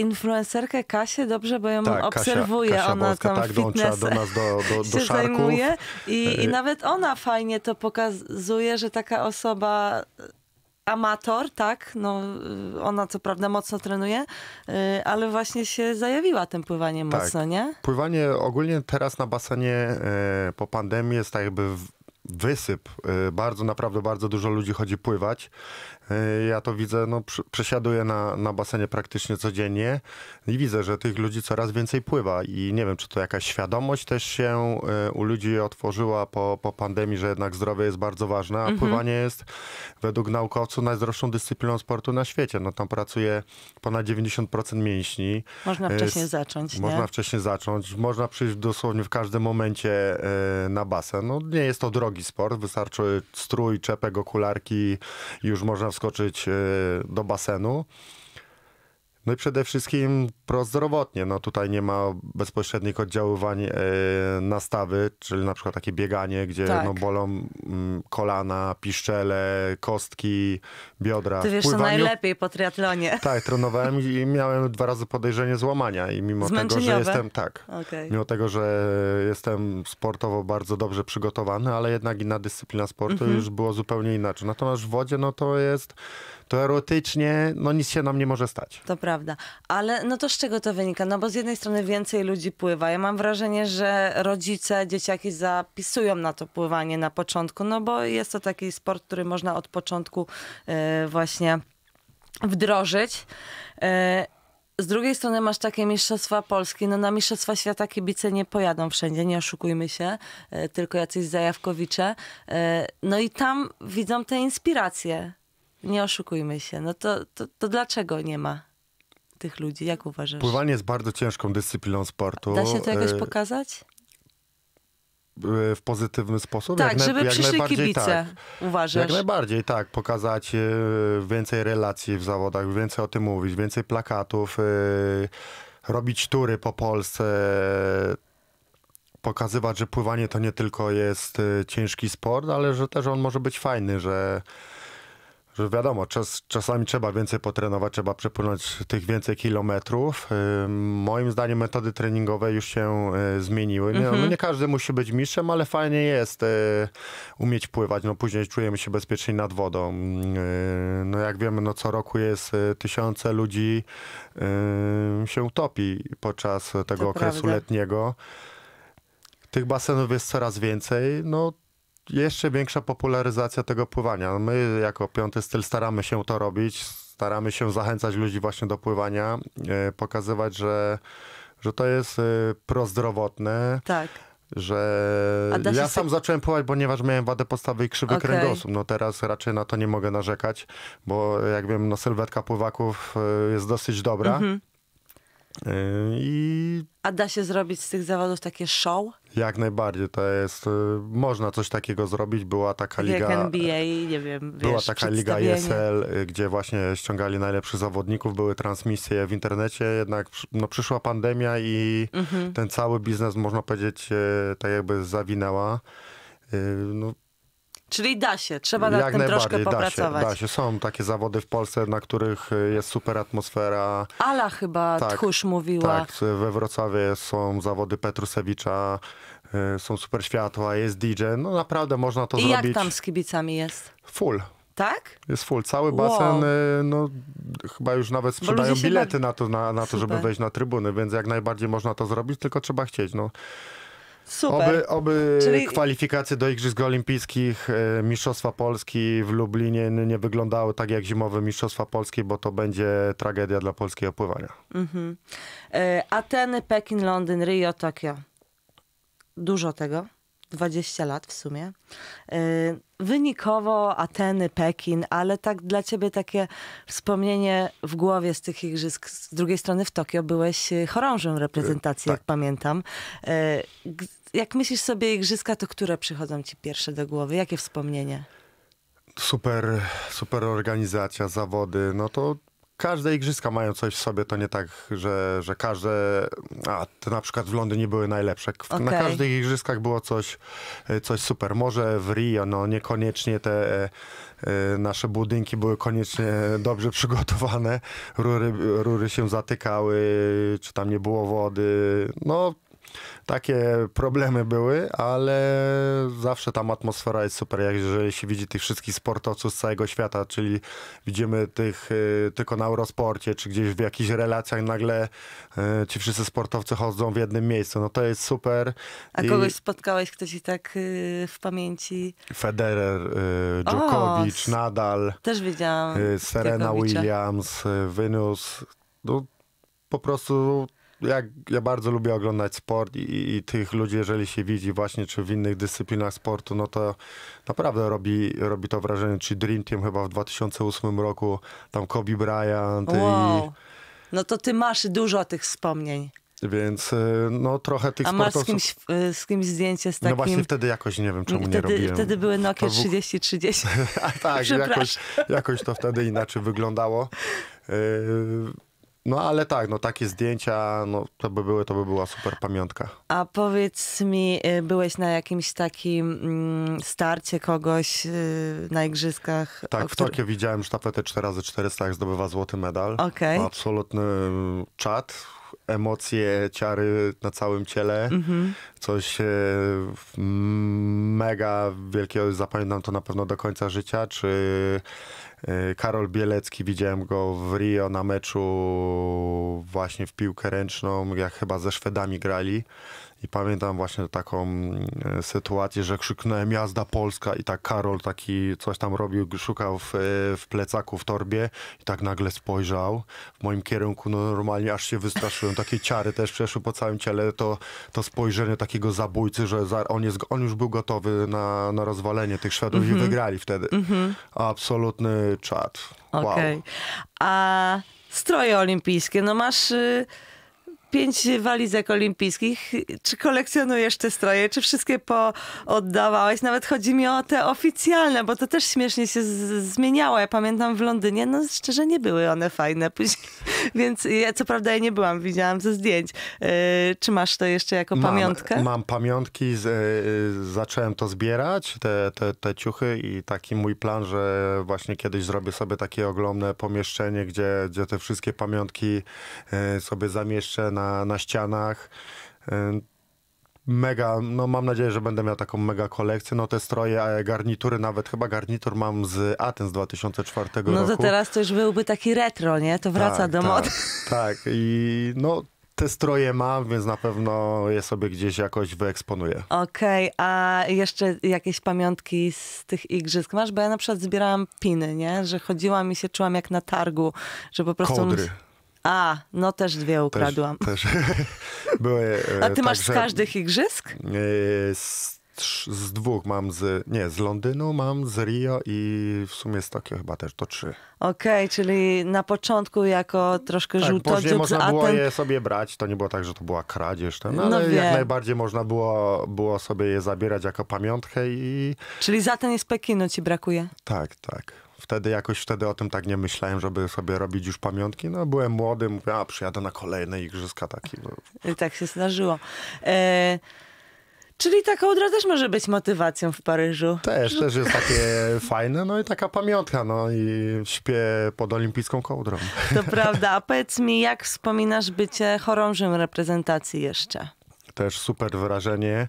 influencerkę Kasię, dobrze, bo ją tak, obserwuję. Kasia, Kasia ona tam tak, fitness do nas, do, do, do się zajmuje. I, I, y- nawet ona fajnie to pokazuje, że taka osoba amator, tak, no y, ona co prawda mocno trenuje, y, ale właśnie się zajawiła tym pływaniem tak. mocno, nie? Pływanie ogólnie teraz na basenie e, po pandemii jest tak jakby wysyp. E, bardzo, naprawdę bardzo dużo ludzi chodzi pływać E, ja to widzę, no przesiaduję na, na basenie praktycznie codziennie i widzę, że tych ludzi coraz więcej pływa i nie wiem, czy to jakaś świadomość też się e, u ludzi otworzyła po, po pandemii, że jednak zdrowie jest bardzo ważne, a mhm. pływanie jest według naukowców najzdrowszą dyscypliną sportu na świecie. No tam pracuje ponad 90% mięśni. Można e, wcześniej zacząć. Można nie? wcześniej zacząć. Można przyjść dosłownie w każdym momencie na basen. No nie jest to drogi sport, wystarczy strój, czepek, okularki, już można skoczyć e, do basenu. No i przede wszystkim prozdrowotnie. No tutaj nie ma bezpośrednich oddziaływań yy, stawy, czyli na przykład takie bieganie, gdzie no, tak. no, bolą mm, kolana, piszczele, kostki, biodra. Ty wiesz, Pływaniu... co najlepiej po triatlonie. Tak, trenowałem i miałem dwa razy podejrzenie złamania i mimo tego, że jestem tak, okay. mimo tego, że jestem sportowo bardzo dobrze przygotowany, ale jednak inna dyscyplina sportu mhm. już było zupełnie inaczej. Natomiast w wodzie no to jest to erotycznie no nic się nam nie może stać. To prawda. Ale no to z czego to wynika? No bo z jednej strony więcej ludzi pływa. Ja mam wrażenie, że rodzice, dzieciaki zapisują na to pływanie na początku, no bo jest to taki sport, który można od początku yy, właśnie wdrożyć. Yy, z drugiej strony masz takie Mistrzostwa Polski. No na Mistrzostwa Świata kibice nie pojadą wszędzie, nie oszukujmy się, e, tylko jacyś zajawkowicze. No i tam widzą te inspiracje nie oszukujmy się. No to, to, to dlaczego nie ma tych ludzi? Jak uważasz? Pływanie jest bardzo ciężką dyscypliną sportu. Da się to jakoś e, pokazać? E, w pozytywny sposób. Tak, jak żeby jak przyszli kibice, tak. uważasz? Jak najbardziej, tak. Pokazać e, więcej relacji w zawodach, więcej o tym mówić, więcej plakatów, robić tury po Polsce, pokazywać, że pływanie to nie tylko jest ciężki sport, ale że też on może być fajny, że że wiadomo, czas, czasami trzeba więcej potrenować, trzeba przepłynąć tych więcej kilometrów. Y, moim zdaniem metody treningowe już się y, zmieniły. Nie, mm -hmm. no, nie każdy musi być mistrzem, ale fajnie jest y, umieć pływać. No później czujemy się bezpieczniej nad wodą. no jak wiemy, no co roku jest tysiące ludzi się utopi podczas tego to okresu prawda. letniego. Tych basenów jest coraz więcej. No jeszcze większa popularyzacja tego pływania. My jako piąty styl staramy się to robić, staramy się zachęcać ludzi właśnie do pływania, e, pokazywać, że, że to jest e, prozdrowotne. Tak że ja sam zacząłem pływać, ponieważ miałem wadę postawy i krzywy okay. kręgosłup. No teraz raczej na to nie mogę narzekać, bo jak wiem, no sylwetka pływaków e, jest dosyć dobra. Mm -hmm. Yy, I... A da się zrobić z tych zawodów takie show? Jak najbardziej, to jest, y, można coś takiego zrobić, była taka liga... Jak NBA, nie wiem, wiesz, Była taka liga ESL, e y, gdzie właśnie ściągali najlepszych zawodników, były transmisje w internecie, jednak no, przyszła pandemia i mhm. ten cały biznes, można powiedzieć, y, tak jakby zawinęła. No, Czyli da się, trzeba nad Jak tym troszkę popracować. Da się, da się. Są takie zawody w Polsce, na których e, jest super atmosfera. Ala chyba tak, tchórz mówiła. Tak, we Wrocławiu są zawody Petrusewicza, e, są super światła, jest DJ, no naprawdę można to I zrobić. I jak tam z kibicami jest? Full. Tak? Jest full. Cały basen, wow. E, no chyba już nawet sprzedają bilety na to, na, na to, żeby wejść na trybuny, więc jak najbardziej można to zrobić, tylko trzeba chcieć, no. Super. Oby, oby Czyli... kwalifikacje do Igrzysk Olimpijskich, y, Mistrzostwa Polski w Lublinie nie wyglądały tak jak zimowe Mistrzostwa Polskie, bo to będzie tragedia dla polskiego pływania. Y, Ateny, Pekin, Londyn, Rio, Tokio. Dużo tego? 20 lat w sumie. Y, wynikowo Ateny, Pekin, ale tak dla ciebie takie wspomnienie w głowie z tych igrzysk. Z drugiej strony w Tokio byłeś y, chorążem reprezentacji, e, tak. jak pamiętam. Y, jak myślisz sobie igrzyska, to które przychodzą ci pierwsze do głowy? Jakie wspomnienie? Super, super organizacja, zawody. No to każde igrzyska mają coś w sobie, to nie tak, że, że każde, a te na przykład w Londynie były najlepsze. Okay. Na każdych igrzyskach było coś, e, coś super. Może w Rio, no niekoniecznie te e, e, nasze budynki były koniecznie dobrze przygotowane, rury, rury się zatykały, czy tam nie było wody. No takie problemy były, ale zawsze tam atmosfera jest super, jak że się widzi tych wszystkich sportowców z całego świata, czyli widzimy tych y, tylko na Eurosporcie, czy gdzieś w jakichś relacjach nagle y, ci wszyscy sportowcy chodzą w jednym miejscu. No to jest super. A I... kogoś spotkałeś, ktoś i tak y, w pamięci? Federer, y, Djokovic, o, Nadal. Też widziałam. Y, Serena Djokovicia. Williams, y, Venus. No, po prostu ja, ja bardzo lubię oglądać sport i, i, tych ludzi, jeżeli się widzi właśnie, czy w innych dyscyplinach sportu, no to naprawdę robi, robi to wrażenie. Czy Dream Team chyba w 2008 roku, tam Kobe Bryant wow. i... No to ty masz dużo tych wspomnień. Więc y, no trochę tych A sportowców... masz z kimś, y, z kimś zdjęcie z takim... No właśnie wtedy jakoś nie wiem, czemu wtedy, nie robiłem. Wtedy były Nokia 30-30. tak, jakoś, jakoś to wtedy inaczej wyglądało. Y, no ale tak, no takie zdjęcia, no to by były, to by była super pamiątka. A powiedz mi, y, byłeś na jakimś takim mm, starcie kogoś y, na igrzyskach? Tak, w który... widziałem sztafetę 4x400, jak zdobywa złoty medal. Okay. absolutny czat, emocje, ciary na całym ciele. Mhm. Coś e, mega wielkiego, zapamiętam to na pewno do końca życia, czy E, Karol Bielecki, widziałem go w Rio na meczu właśnie w piłkę ręczną, jak chyba ze Szwedami grali. I pamiętam właśnie taką mm, sytuację, że krzyknąłem jazda polska i tak Karol taki coś tam robił, szukał w, e, w plecaku, w torbie i tak nagle spojrzał w moim kierunku, no normalnie aż się wystraszyłem, takie ciary też przeszły po całym ciele, to, to spojrzenie takiego zabójcy, że za, on, jest, on już był gotowy na, na rozwalenie tych Szwedów mm -hmm. i mhm. wygrali wtedy. Mm -hmm. Absolutny czad. Wow. Okay. A stroje olimpijskie, no masz... Y pięć walizek olimpijskich. Czy kolekcjonujesz te stroje? Czy wszystkie pooddawałeś? Nawet chodzi mi o te oficjalne, bo to też śmiesznie się zmieniało. Ja pamiętam w Londynie, no szczerze nie były one fajne później. Więc ja co prawda ja nie byłam, widziałam ze zdjęć. Yy, czy masz to jeszcze jako mam, pamiątkę? Mam pamiątki, z, e, zacząłem to zbierać, te, te, te ciuchy i taki mój plan, że właśnie kiedyś zrobię sobie takie ogromne pomieszczenie, gdzie, gdzie te wszystkie pamiątki e, sobie zamieszczę na na, ścianach. Mega, no mam nadzieję, że będę miał taką mega kolekcję. No te stroje, e, garnitury nawet, chyba garnitur mam z Aten z 2004 roku. No to teraz to już byłby taki retro, nie? To wraca tak, do tak, mody. Tak, i no te stroje mam, więc na pewno je sobie gdzieś jakoś wyeksponuję. Okej, okay, a jeszcze jakieś pamiątki z tych igrzysk masz? Bo ja na przykład zbierałam piny, nie? Że chodziłam i się czułam jak na targu, że po prostu... Kołdry. A, no też dwie ukradłam. Też, też. Były, e, A ty masz z każdych igrzysk? E, z, z, dwóch mam z, nie, z Londynu mam, z Rio i w sumie z Tokio chyba też, to trzy. Okej, okay, czyli na początku jako troszkę tak, żółto później można było je sobie brać, to nie było tak, że to była kradzież, ten, no ale no jak najbardziej można było, było sobie je zabierać jako pamiątkę i... Czyli zatem jest Pekinu ci brakuje? Tak, tak. Wtedy jakoś wtedy o tym tak nie myślałem, żeby sobie robić już pamiątki. No byłem młody, mówię, a przyjadę na kolejne igrzyska takie. Tak się zdarzyło. E... Czyli ta kołdra też może być motywacją w Paryżu. Też, też jest takie fajne, no i taka pamiątka, no i śpię pod olimpijską kołdrą. To prawda, a powiedz mi, jak wspominasz bycie chorążym reprezentacji jeszcze? Też super wyrażenie.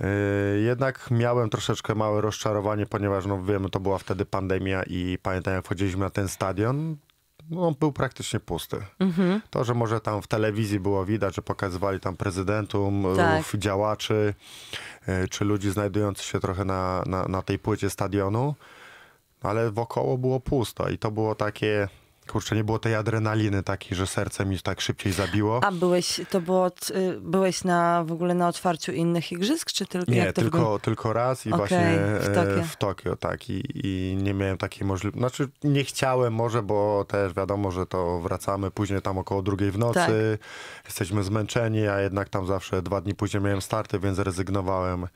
Yy, jednak miałem troszeczkę małe rozczarowanie, ponieważ no wiemy, to była wtedy pandemia i pamiętam jak wchodziliśmy na ten stadion, no, on był praktycznie pusty. Mhm. To, że może tam w telewizji było widać, że pokazywali tam prezydentum, tak. działaczy, yy, czy ludzi znajdujących się trochę na, na, na tej płycie stadionu, ale wokoło było pusto i to było takie, kurczę, nie było tej adrenaliny takiej, że serce mi tak szybciej zabiło. A byłeś, to było, y, byłeś na, w ogóle na otwarciu innych igrzysk, czy tylko? Nie, tylko, tylko raz i okay, właśnie w e, Tokio, w Tokio tak. I, I, nie miałem takiej możliwości, znaczy nie chciałem może, bo też wiadomo, że to wracamy później tam około drugiej w nocy, tak. jesteśmy zmęczeni, a jednak tam zawsze dwa dni później miałem starty, więc zrezygnowałem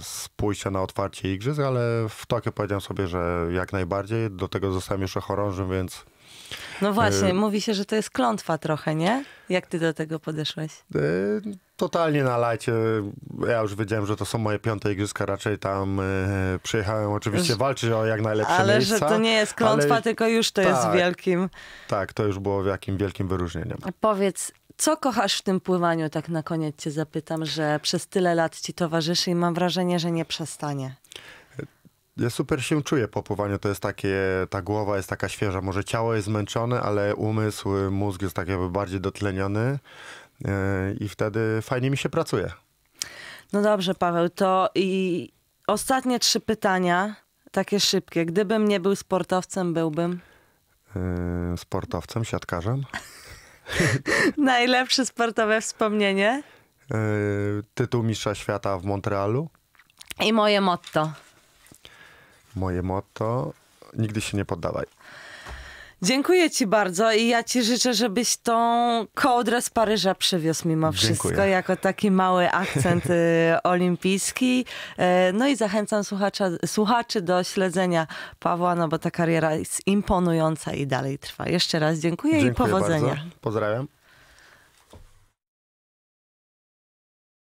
z e, pójścia na otwarcie igrzysk, ale w tokie powiedziałem sobie, że jak najbardziej. Do tego zostałem jeszcze chorążym, więc no właśnie, yy, mówi się, że to jest klątwa trochę, nie? Jak ty do tego podeszłeś? Yy, totalnie na lajcie. Ja już wiedziałem, że to są moje piąte igrzyska, raczej tam yy, przyjechałem oczywiście już, walczyć o jak najlepsze ale miejsca. Ale że to nie jest klątwa, ale... tylko już to tak, jest wielkim... Tak, to już było jakim wielkim wyróżnieniem. Powiedz, co kochasz w tym pływaniu, tak na koniec cię zapytam, że przez tyle lat ci towarzyszy i mam wrażenie, że nie przestanie. Ja super się czuję po pływaniu, to jest takie, ta głowa jest taka świeża, może ciało jest zmęczone, ale umysł, mózg jest tak jakby bardziej dotleniony e, i wtedy fajnie mi się pracuje. No dobrze Paweł, to i ostatnie trzy pytania, takie szybkie. Gdybym nie był sportowcem, byłbym? Yy, sportowcem, siatkarzem. Najlepsze sportowe wspomnienie? E, tytuł Mistrza Świata w Montrealu. I moje motto. Moje motto: nigdy się nie poddawaj. Dziękuję Ci bardzo i ja Ci życzę, żebyś tą kołdrę z Paryża przywiózł mimo wszystko, Dziękuję. jako taki mały akcent y, olimpijski. E, no i zachęcam słuchacza, słuchaczy do śledzenia Pawła, no bo ta kariera jest imponująca i dalej trwa. Jeszcze raz dziękuję, dziękuję i powodzenia. Bardzo. Pozdrawiam.